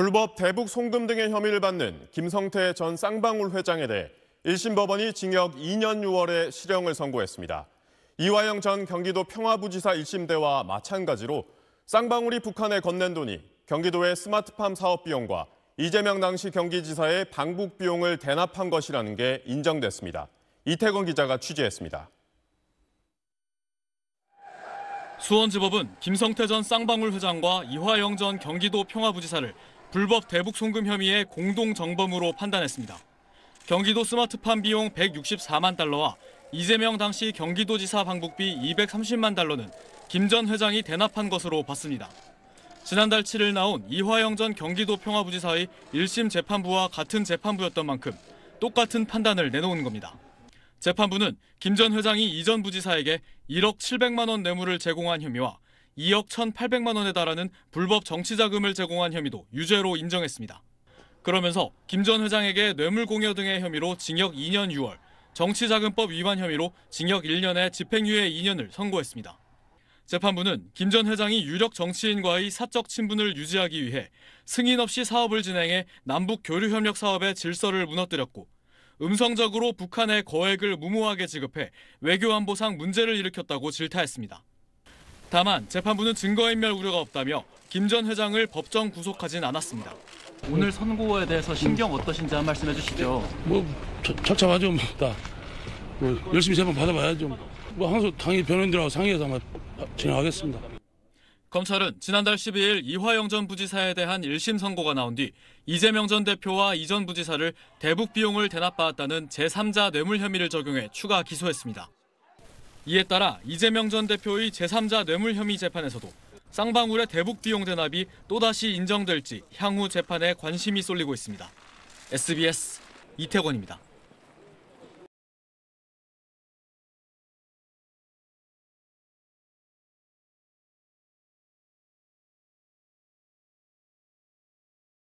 불법 대북 송금 등의 혐의를 받는 김성태 전 쌍방울 회장에 대해 1심 법원이 징역 2년 6월에 실형을 선고했습니다. 이화영 전 경기도 평화부지사 1심 대와 마찬가지로 쌍방울이 북한에 건넨 돈이 경기도의 스마트팜 사업 비용과 이재명 당시 경기지사의 방북 비용을 대납한 것이라는 게 인정됐습니다. 이태건 기자가 취재했습니다. 수원지법은 김성태 전 쌍방울 회장과 이화영 전 경기도 평화부지사를 불법 대북 송금 혐의의 공동 정범으로 판단했습니다. 경기도 스마트팜 비용 164만 달러와 이재명 당시 경기도지사 방북비 230만 달러는 김 전 회장이 대납한 것으로 봤습니다. 지난달 7일 나온 이화영 전 경기도 평화부지사의 1심 재판부와 같은 재판부였던 만큼 똑같은 판단을 내놓은 겁니다. 재판부는 김 전 회장이 이전 부지사에게 1억 700만 원 뇌물을 제공한 혐의와 2억 1,800만 원에 달하는 불법 정치자금을 제공한 혐의도 유죄로 인정했습니다. 그러면서 김 전 회장에게 뇌물공여 등의 혐의로 징역 2년 6월, 정치자금법 위반 혐의로 징역 1년에 집행유예 2년을 선고했습니다. 재판부는 김 전 회장이 유력 정치인과의 사적 친분을 유지하기 위해 승인 없이 사업을 진행해 남북 교류 협력 사업의 질서를 무너뜨렸고 음성적으로 북한에 거액을 무모하게 지급해 외교 안보상 문제를 일으켰다고 질타했습니다. 다만 재판부는 증거인멸 우려가 없다며 김 전 회장을 법정 구속하진 않았습니다. 오늘 선고에 대해서 신경 어떠신지 한 말씀해 주시죠. 뭐 처참하죠. 뭐, 뭐, 열심히 재판 받아봐야죠. 뭐 항소 당일 변호인들하고 상의해서 아마 진행하겠습니다. 검찰은 지난달 12일 이화영 전 부지사에 대한 1심 선고가 나온 뒤 이재명 전 대표와 이 전 부지사를 대북 비용을 대납받았다는 제3자 뇌물 혐의를 적용해 추가 기소했습니다. 이에 따라 이재명 전 대표의 제3자 뇌물 혐의 재판에서도 쌍방울의 대북 비용 대납이 또다시 인정될지 향후 재판에 관심이 쏠리고 있습니다. SBS 이태권입니다.